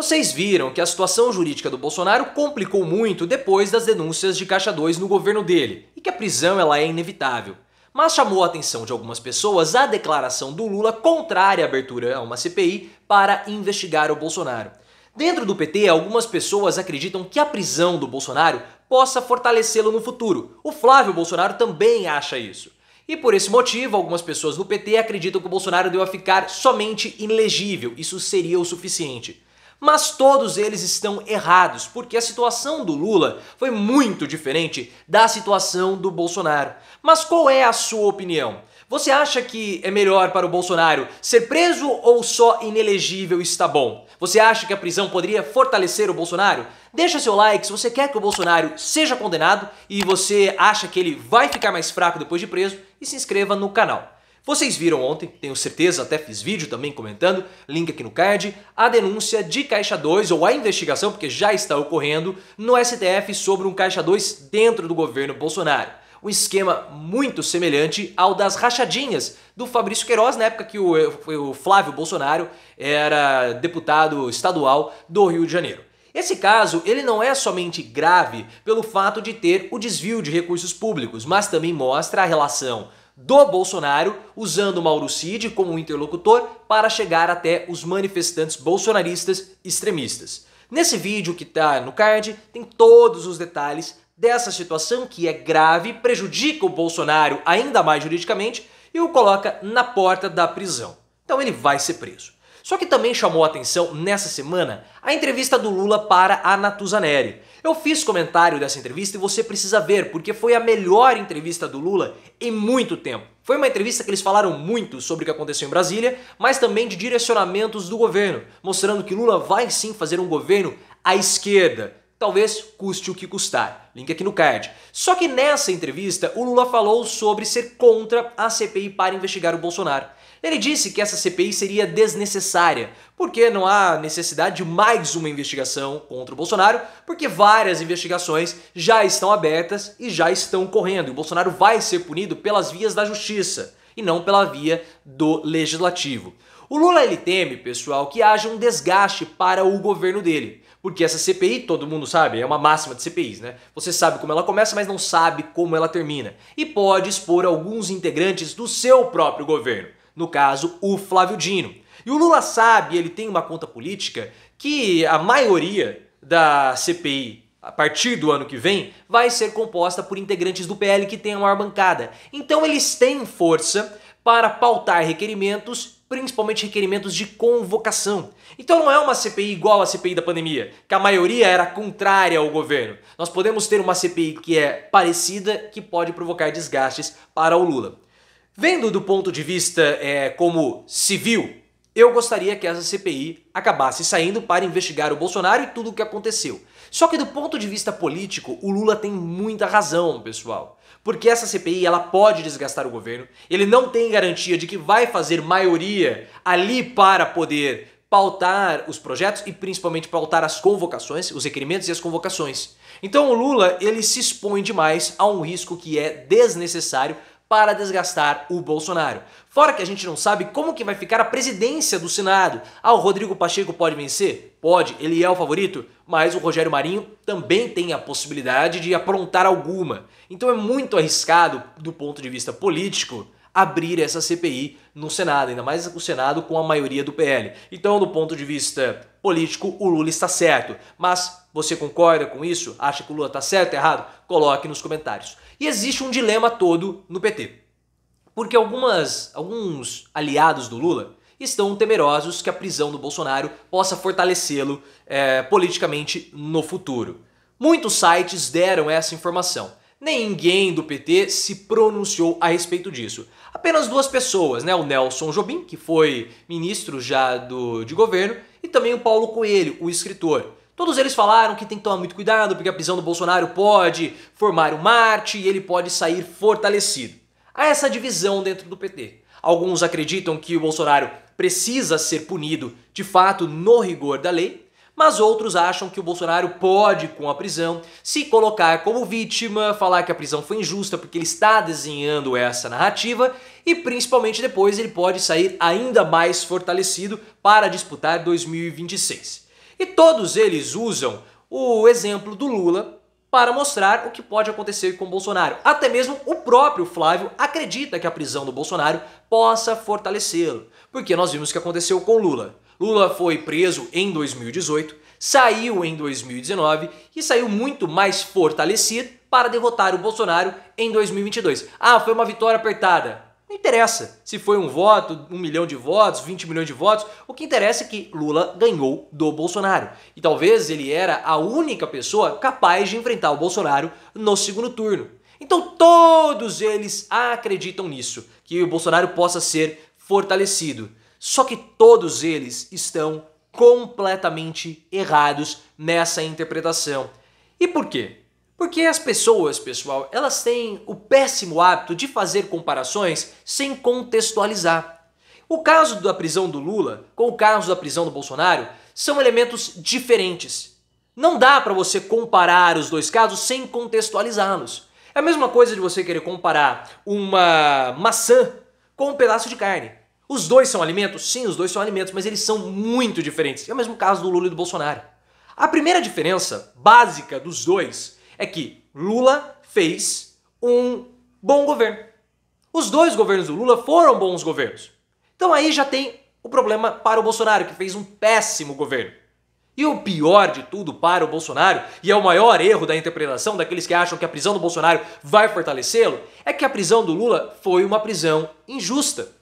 Vocês viram que a situação jurídica do Bolsonaro complicou muito depois das denúncias de Caixa 2 no governo dele e que a prisão ela é inevitável. Mas chamou a atenção de algumas pessoas a declaração do Lula contrária à abertura a uma CPI para investigar o Bolsonaro. Dentro do PT, algumas pessoas acreditam que a prisão do Bolsonaro possa fortalecê-lo no futuro. O Flávio Bolsonaro também acha isso. E por esse motivo, algumas pessoas no PT acreditam que o Bolsonaro deu a ficar somente inelegível. Isso seria o suficiente. Mas todos eles estão errados, porque a situação do Lula foi muito diferente da situação do Bolsonaro. Mas qual é a sua opinião? Você acha que é melhor para o Bolsonaro ser preso ou só inelegível está bom? Você acha que a prisão poderia fortalecer o Bolsonaro? Deixa seu like se você quer que o Bolsonaro seja condenado e você acha que ele vai ficar mais fraco depois de preso e se inscreva no canal. Vocês viram ontem, tenho certeza, até fiz vídeo também comentando, link aqui no card, a denúncia de Caixa 2 ou a investigação, porque já está ocorrendo, no STF sobre um Caixa 2 dentro do governo Bolsonaro. Um esquema muito semelhante ao das rachadinhas do Fabrício Queiroz na época que o, o Flávio Bolsonaro era deputado estadual do Rio de Janeiro. Esse caso ele não é somente grave pelo fato de ter o desvio de recursos públicos, mas também mostra a relação do Bolsonaro, usando Mauro Cid como interlocutor para chegar até os manifestantes bolsonaristas extremistas. Nesse vídeo que está no card, tem todos os detalhes dessa situação que é grave, prejudica o Bolsonaro ainda mais juridicamente e o coloca na porta da prisão. Então ele vai ser preso. Só que também chamou atenção nessa semana a entrevista do Lula para a Natuza Neri. Eu fiz comentário dessa entrevista e você precisa ver, porque foi a melhor entrevista do Lula em muito tempo. Foi uma entrevista que eles falaram muito sobre o que aconteceu em Brasília, mas também de direcionamentos do governo, mostrando que Lula vai sim fazer um governo à esquerda, talvez custe o que custar. Link aqui no card. Só que nessa entrevista, o Lula falou sobre ser contra a CPI para investigar o Bolsonaro. Ele disse que essa CPI seria desnecessária, porque não há necessidade de mais uma investigação contra o Bolsonaro, porque várias investigações já estão abertas e já estão correndo. E o Bolsonaro vai ser punido pelas vias da justiça e não pela via do legislativo. O Lula ele teme, pessoal, que haja um desgaste para o governo dele. Porque essa CPI, todo mundo sabe, é uma máxima de CPIs, né? Você sabe como ela começa, mas não sabe como ela termina. E pode expor alguns integrantes do seu próprio governo no caso, o Flávio Dino. E o Lula sabe, ele tem uma conta política, que a maioria da CPI a partir do ano que vem, vai ser composta por integrantes do PL que tenham maior bancada. Então eles têm força para pautar requerimentos, principalmente requerimentos de convocação. Então não é uma CPI igual à CPI da pandemia, que a maioria era contrária ao governo. Nós podemos ter uma CPI que é parecida, que pode provocar desgastes para o Lula. Vendo do ponto de vista é, como civil, eu gostaria que essa CPI acabasse saindo para investigar o Bolsonaro e tudo o que aconteceu. Só que do ponto de vista político, o Lula tem muita razão, pessoal. Porque essa CPI ela pode desgastar o governo, ele não tem garantia de que vai fazer maioria ali para poder pautar os projetos e principalmente pautar as convocações, os requerimentos e as convocações. Então o Lula ele se expõe demais a um risco que é desnecessário para desgastar o Bolsonaro. Fora que a gente não sabe como que vai ficar a presidência do Senado. Ah, o Rodrigo Pacheco pode vencer? Pode, ele é o favorito, mas o Rogério Marinho também tem a possibilidade de aprontar alguma. Então é muito arriscado do ponto de vista político abrir essa CPI no Senado, ainda mais o Senado com a maioria do PL. Então, do ponto de vista político, o Lula está certo. Mas você concorda com isso? Acha que o Lula está certo ou errado? Coloque nos comentários. E existe um dilema todo no PT. Porque algumas, alguns aliados do Lula estão temerosos que a prisão do Bolsonaro possa fortalecê-lo é, politicamente no futuro. Muitos sites deram essa informação. Ninguém do PT se pronunciou a respeito disso. Apenas duas pessoas, né? O Nelson Jobim, que foi ministro já do, de governo, e também o Paulo Coelho, o escritor. Todos eles falaram que tem que tomar muito cuidado porque a prisão do Bolsonaro pode formar um Marte e ele pode sair fortalecido. Há essa divisão dentro do PT. Alguns acreditam que o Bolsonaro precisa ser punido de fato no rigor da lei, mas outros acham que o Bolsonaro pode, com a prisão, se colocar como vítima, falar que a prisão foi injusta porque ele está desenhando essa narrativa e principalmente depois ele pode sair ainda mais fortalecido para disputar 2026. E todos eles usam o exemplo do Lula para mostrar o que pode acontecer com o Bolsonaro. Até mesmo o próprio Flávio acredita que a prisão do Bolsonaro possa fortalecê-lo, porque nós vimos o que aconteceu com Lula. Lula foi preso em 2018, saiu em 2019 e saiu muito mais fortalecido para derrotar o Bolsonaro em 2022. Ah, foi uma vitória apertada. Não interessa se foi um voto, um milhão de votos, 20 milhões de votos. O que interessa é que Lula ganhou do Bolsonaro. E talvez ele era a única pessoa capaz de enfrentar o Bolsonaro no segundo turno. Então todos eles acreditam nisso, que o Bolsonaro possa ser fortalecido. Só que todos eles estão completamente errados nessa interpretação. E por quê? Porque as pessoas, pessoal, elas têm o péssimo hábito de fazer comparações sem contextualizar. O caso da prisão do Lula com o caso da prisão do Bolsonaro são elementos diferentes. Não dá para você comparar os dois casos sem contextualizá-los. É a mesma coisa de você querer comparar uma maçã com um pedaço de carne. Os dois são alimentos? Sim, os dois são alimentos, mas eles são muito diferentes. É o mesmo caso do Lula e do Bolsonaro. A primeira diferença básica dos dois é que Lula fez um bom governo. Os dois governos do Lula foram bons governos. Então aí já tem o problema para o Bolsonaro, que fez um péssimo governo. E o pior de tudo para o Bolsonaro, e é o maior erro da interpretação daqueles que acham que a prisão do Bolsonaro vai fortalecê-lo, é que a prisão do Lula foi uma prisão injusta.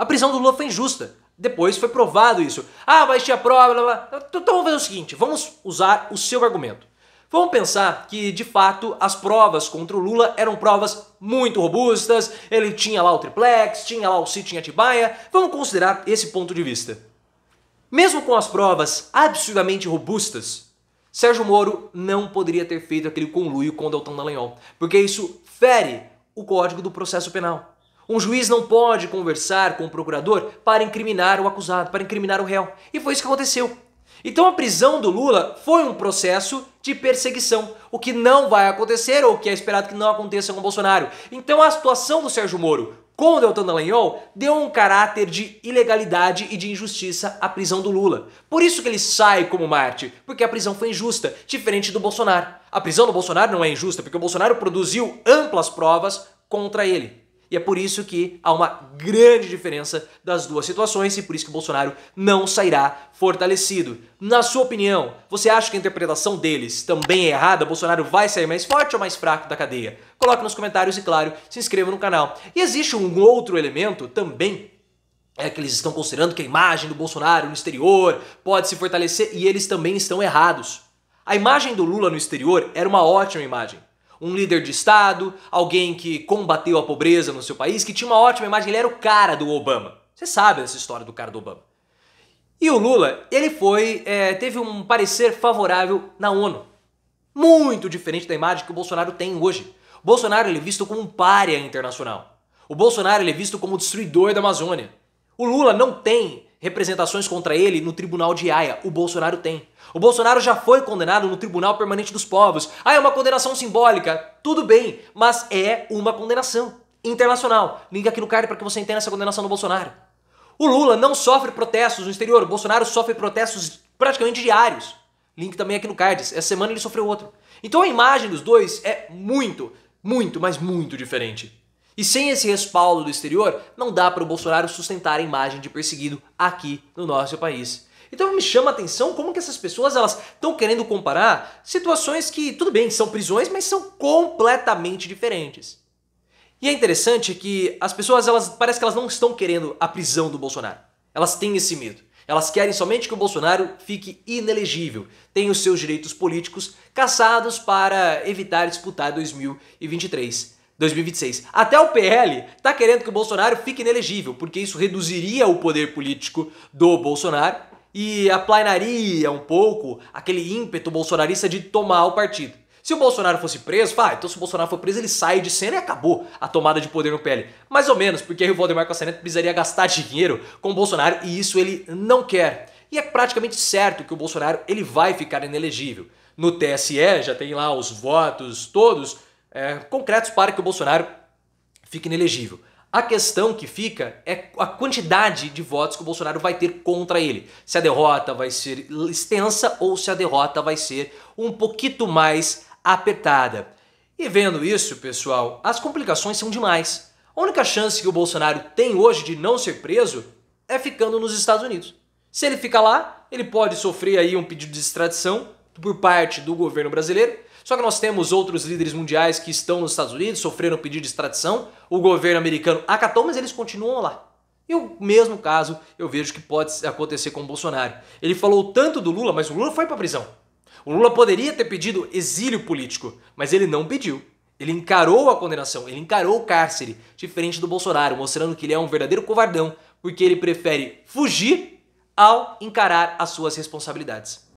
A prisão do Lula foi injusta. Depois foi provado isso. Ah, mas tinha prova, blá, blá. Então, então vamos fazer o seguinte, vamos usar o seu argumento. Vamos pensar que, de fato, as provas contra o Lula eram provas muito robustas, ele tinha lá o triplex, tinha lá o sítio em Atibaia. Vamos considerar esse ponto de vista. Mesmo com as provas absurdamente robustas, Sérgio Moro não poderia ter feito aquele conluio com o Deltan Dallagnol, porque isso fere o Código do Processo Penal. Um juiz não pode conversar com o procurador para incriminar o acusado, para incriminar o réu. E foi isso que aconteceu. Então a prisão do Lula foi um processo de perseguição, o que não vai acontecer ou que é esperado que não aconteça com Bolsonaro. Então a situação do Sérgio Moro com o Deltan Dallagnol deu um caráter de ilegalidade e de injustiça à prisão do Lula. Por isso que ele sai como Marte, porque a prisão foi injusta, diferente do Bolsonaro. A prisão do Bolsonaro não é injusta, porque o Bolsonaro produziu amplas provas contra ele. E é por isso que há uma grande diferença das duas situações e por isso que Bolsonaro não sairá fortalecido. Na sua opinião, você acha que a interpretação deles também é errada? Bolsonaro vai sair mais forte ou mais fraco da cadeia? Coloque nos comentários e, claro, se inscreva no canal. E existe um outro elemento também é que eles estão considerando que a imagem do Bolsonaro no exterior pode se fortalecer e eles também estão errados. A imagem do Lula no exterior era uma ótima imagem um líder de Estado, alguém que combateu a pobreza no seu país, que tinha uma ótima imagem, ele era o cara do Obama. Você sabe essa história do cara do Obama. E o Lula, ele foi, é, teve um parecer favorável na ONU. Muito diferente da imagem que o Bolsonaro tem hoje. O Bolsonaro ele é visto como um párea internacional. O Bolsonaro ele é visto como o destruidor da Amazônia. O Lula não tem representações contra ele no tribunal de Haia. O Bolsonaro tem. O Bolsonaro já foi condenado no Tribunal Permanente dos Povos. Ah, é uma condenação simbólica. Tudo bem, mas é uma condenação internacional. Link aqui no card para que você entenda essa condenação do Bolsonaro. O Lula não sofre protestos no exterior. O Bolsonaro sofre protestos praticamente diários. Link também aqui no card. Essa semana ele sofreu outro. Então a imagem dos dois é muito, muito, mas muito diferente. E sem esse respaldo do exterior, não dá para o Bolsonaro sustentar a imagem de perseguido aqui no nosso país. Então me chama a atenção como que essas pessoas elas estão querendo comparar situações que, tudo bem, são prisões, mas são completamente diferentes. E é interessante que as pessoas elas parece que elas não estão querendo a prisão do Bolsonaro. Elas têm esse medo. Elas querem somente que o Bolsonaro fique inelegível, tenha os seus direitos políticos caçados para evitar disputar 2023. 2026. Até o PL está querendo que o Bolsonaro fique inelegível, porque isso reduziria o poder político do Bolsonaro e aplanaria um pouco aquele ímpeto bolsonarista de tomar o partido. Se o Bolsonaro fosse preso, fala, ah, então se o Bolsonaro for preso, ele sai de cena e acabou a tomada de poder no PL. Mais ou menos, porque aí o Valdemar Costa precisaria gastar dinheiro com o Bolsonaro e isso ele não quer. E é praticamente certo que o Bolsonaro ele vai ficar inelegível. No TSE já tem lá os votos todos é, concretos para que o Bolsonaro fique inelegível. A questão que fica é a quantidade de votos que o Bolsonaro vai ter contra ele. Se a derrota vai ser extensa ou se a derrota vai ser um pouquinho mais apertada. E vendo isso, pessoal, as complicações são demais. A única chance que o Bolsonaro tem hoje de não ser preso é ficando nos Estados Unidos. Se ele ficar lá, ele pode sofrer aí um pedido de extradição por parte do governo brasileiro só que nós temos outros líderes mundiais que estão nos Estados Unidos, sofreram pedido de extradição, o governo americano acatou, mas eles continuam lá. E o mesmo caso eu vejo que pode acontecer com o Bolsonaro. Ele falou tanto do Lula, mas o Lula foi para prisão. O Lula poderia ter pedido exílio político, mas ele não pediu. Ele encarou a condenação, ele encarou o cárcere, diferente do Bolsonaro, mostrando que ele é um verdadeiro covardão, porque ele prefere fugir ao encarar as suas responsabilidades.